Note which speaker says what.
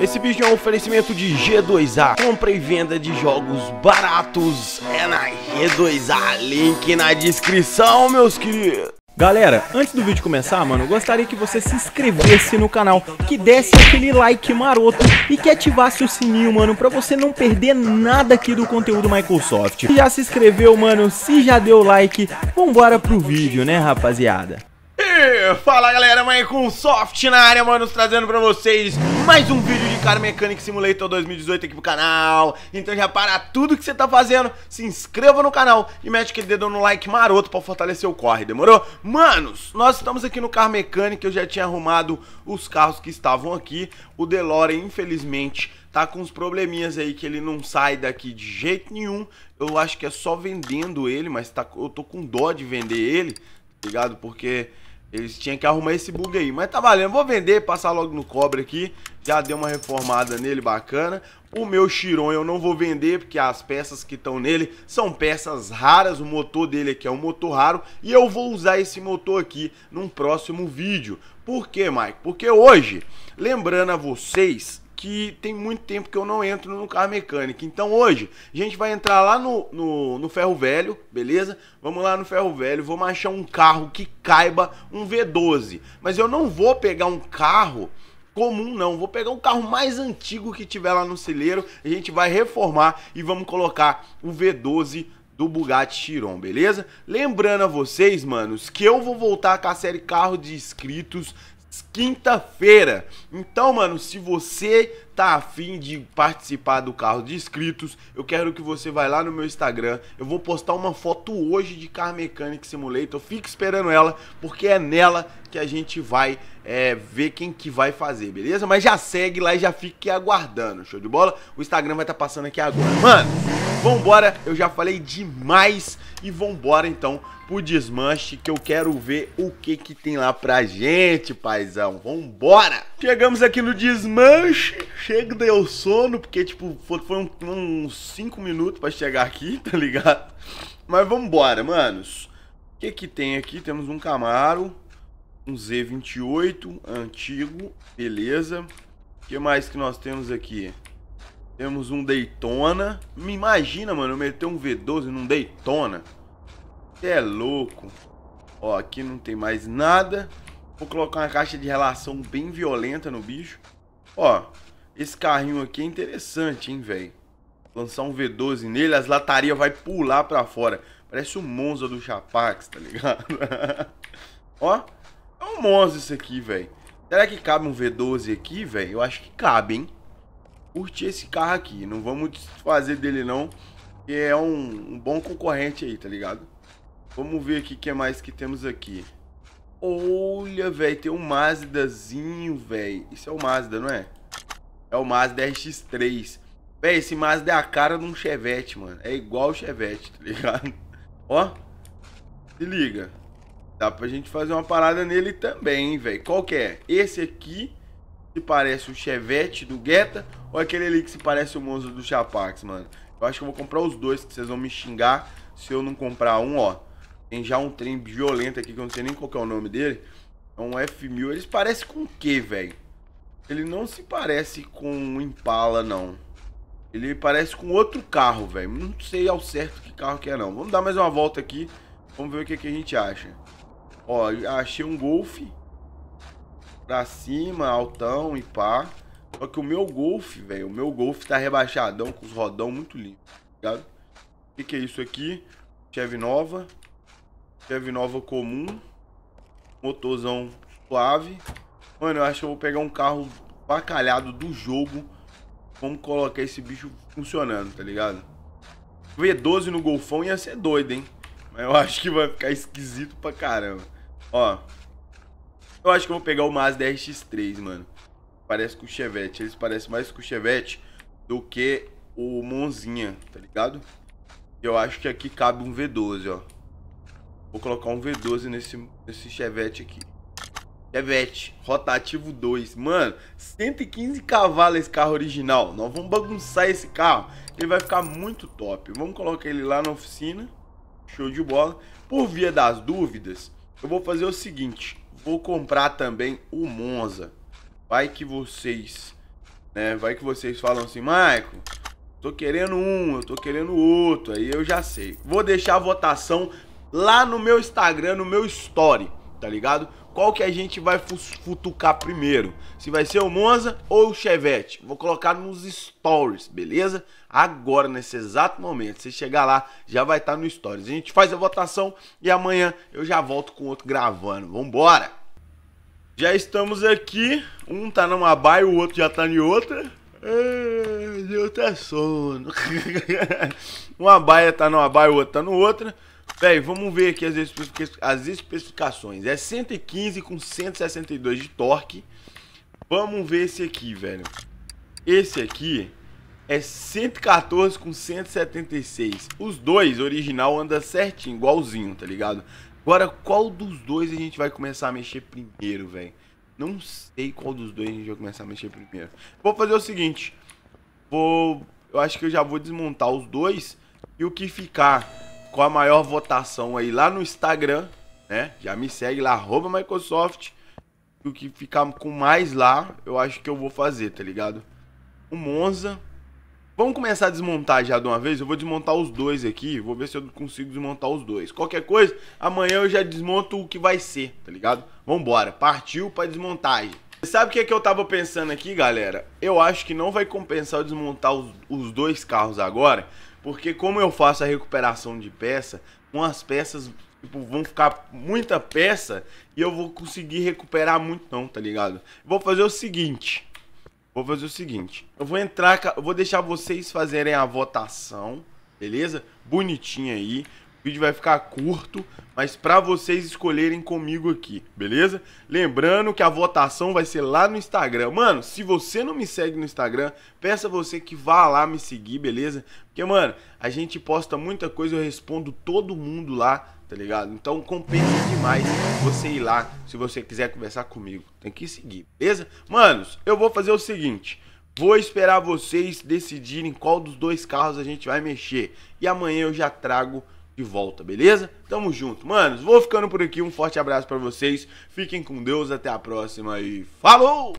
Speaker 1: Esse vídeo é um oferecimento de G2A. Compra e venda de jogos baratos é na G2A. Link na descrição, meus queridos. Galera, antes do vídeo começar, mano, gostaria que você se inscrevesse no canal, que desse aquele like maroto e que ativasse o sininho, mano, pra você não perder nada aqui do conteúdo Microsoft. Se já se inscreveu, mano, se já deu like, vambora pro vídeo, né, rapaziada? Fala galera, mãe é com soft na área, mano, trazendo pra vocês mais um vídeo de Car Mechanic Simulator 2018 aqui pro canal. Então já para tudo que você tá fazendo, se inscreva no canal e mete aquele dedo no like maroto pra fortalecer o corre, demorou? Manos, nós estamos aqui no Car Mechanic, eu já tinha arrumado os carros que estavam aqui. O DeLorean, infelizmente, tá com uns probleminhas aí que ele não sai daqui de jeito nenhum. Eu acho que é só vendendo ele, mas tá, eu tô com dó de vender ele, tá ligado? Porque eles tinham que arrumar esse bug aí. Mas tá valendo. Vou vender, passar logo no cobre aqui. Já deu uma reformada nele bacana. O meu Chiron eu não vou vender, porque as peças que estão nele são peças raras. O motor dele aqui é um motor raro. E eu vou usar esse motor aqui num próximo vídeo. Por quê, Mike? Porque hoje, lembrando a vocês, que tem muito tempo que eu não entro no carro mecânico. Então hoje, a gente vai entrar lá no, no, no ferro velho, beleza? Vamos lá no ferro velho, vamos achar um carro que caiba um V12. Mas eu não vou pegar um carro comum não, vou pegar um carro mais antigo que tiver lá no celeiro, a gente vai reformar e vamos colocar o V12 do Bugatti Chiron, beleza? Lembrando a vocês, manos, que eu vou voltar com a série Carro de Inscritos quinta-feira. Então, mano, se você tá afim de participar do carro de inscritos, eu quero que você vá lá no meu Instagram. Eu vou postar uma foto hoje de Car Mechanic Simulator. Fique esperando ela, porque é nela que a gente vai é, ver quem que vai fazer, beleza? Mas já segue lá e já fique aguardando, show de bola? O Instagram vai estar tá passando aqui agora. Mano vambora, eu já falei demais e vambora então pro desmanche que eu quero ver o que que tem lá pra gente, paizão. Vambora! Chegamos aqui no desmanche, chega deu sono, porque tipo, foi uns 5 minutos pra chegar aqui, tá ligado? Mas vambora, manos. O que que tem aqui? Temos um Camaro, um Z28, antigo, beleza. O que mais que nós temos aqui? Temos um Daytona. Me imagina, mano, eu meter um V12 num Daytona. Você é louco. Ó, aqui não tem mais nada. Vou colocar uma caixa de relação bem violenta no bicho. Ó, esse carrinho aqui é interessante, hein, velho. Lançar um V12 nele, as latarias vai pular pra fora. Parece o Monza do Chapax, tá ligado? Ó, é um Monza isso aqui, velho. Será que cabe um V12 aqui, velho? Eu acho que cabe, hein curte esse carro aqui. Não vamos desfazer dele não, que é um, um bom concorrente aí, tá ligado? Vamos ver aqui o que mais que temos aqui. Olha, velho, tem um Mazdazinho, velho. Isso é o Mazda, não é? É o Mazda RX-3. Velho, esse Mazda é a cara de um Chevette, mano. É igual o Chevette, tá ligado? Ó, se liga. Dá pra gente fazer uma parada nele também, velho. Qual que é? Esse aqui se parece o Chevette do Guetta ou aquele ali que se parece o Monza do Chapax, mano. Eu acho que eu vou comprar os dois, que vocês vão me xingar se eu não comprar um, ó. Tem já um trem violento aqui que eu não sei nem qual é o nome dele. É um F1000. Eles parecem com o quê, velho? Ele não se parece com um Impala, não. Ele parece com outro carro, velho. Não sei ao certo que carro que é, não. Vamos dar mais uma volta aqui. Vamos ver o que, que a gente acha. Ó, achei um Golf pra cima, altão e pá. Só que o meu Golf, velho, o meu Golf tá rebaixadão, com os rodão muito tá ligado? O que, que é isso aqui? Cheve nova. Cheve nova comum. Motorzão suave. Mano, eu acho que eu vou pegar um carro bacalhado do jogo. vamos colocar esse bicho funcionando, tá ligado? V12 no Golfão ia ser doido, hein? Mas eu acho que vai ficar esquisito pra caramba. Ó, eu acho que eu vou pegar o Mazda RX3, mano. Parece com o Chevette. Eles parecem mais com o Chevette do que o Monzinha, tá ligado? Eu acho que aqui cabe um V12, ó. Vou colocar um V12 nesse, nesse Chevette aqui. Chevette, rotativo 2. Mano, 115 cavalos esse carro original. Nós vamos bagunçar esse carro. Ele vai ficar muito top. Vamos colocar ele lá na oficina. Show de bola. Por via das dúvidas, eu vou fazer o seguinte, vou comprar também o Monza. Vai que vocês, né, vai que vocês falam assim, Maico, tô querendo um, eu tô querendo outro, aí eu já sei. Vou deixar a votação lá no meu Instagram, no meu story, tá ligado? qual que a gente vai futucar primeiro. Se vai ser o Monza ou o Chevette. Vou colocar nos stories, beleza? Agora, nesse exato momento, se chegar lá, já vai estar tá no stories. A gente faz a votação e amanhã eu já volto com outro gravando. Vambora! Já estamos aqui. Um tá numa baia, o outro já tá em outra. Deu até sono. uma baia tá numa baia, o outro tá no outra. Véi, vamos ver aqui as, especific... as especificações. É 115 com 162 de torque. Vamos ver esse aqui, velho. Esse aqui é 114 com 176. Os dois, original, anda certinho, igualzinho, tá ligado? Agora, qual dos dois a gente vai começar a mexer primeiro, velho? Não sei qual dos dois a gente vai começar a mexer primeiro. Vou fazer o seguinte. Vou... Eu acho que eu já vou desmontar os dois. E o que ficar com a maior votação aí lá no Instagram, né? Já me segue lá, arroba Microsoft. O que ficar com mais lá, eu acho que eu vou fazer, tá ligado? O Monza. Vamos começar a desmontar já de uma vez? Eu vou desmontar os dois aqui, vou ver se eu consigo desmontar os dois. Qualquer coisa, amanhã eu já desmonto o que vai ser, tá ligado? Vambora, partiu pra desmontagem. Sabe o que, é que eu tava pensando aqui, galera? Eu acho que não vai compensar eu desmontar os, os dois carros agora, porque como eu faço a recuperação de peça, umas peças tipo, vão ficar muita peça e eu vou conseguir recuperar muito não, tá ligado? Vou fazer o seguinte. Vou fazer o seguinte. Eu vou entrar, eu vou deixar vocês fazerem a votação, beleza? Bonitinha aí. O vídeo vai ficar curto, mas para vocês escolherem comigo aqui, beleza? Lembrando que a votação vai ser lá no Instagram. Mano, se você não me segue no Instagram, peça você que vá lá me seguir, beleza? Porque, mano, a gente posta muita coisa, eu respondo todo mundo lá, tá ligado? Então compensa demais você ir lá se você quiser conversar comigo. Tem que seguir, beleza? Manos, eu vou fazer o seguinte. Vou esperar vocês decidirem qual dos dois carros a gente vai mexer. E amanhã eu já trago de volta, beleza? Tamo junto, manos. Vou ficando por aqui. Um forte abraço para vocês. Fiquem com Deus. Até a próxima e falou!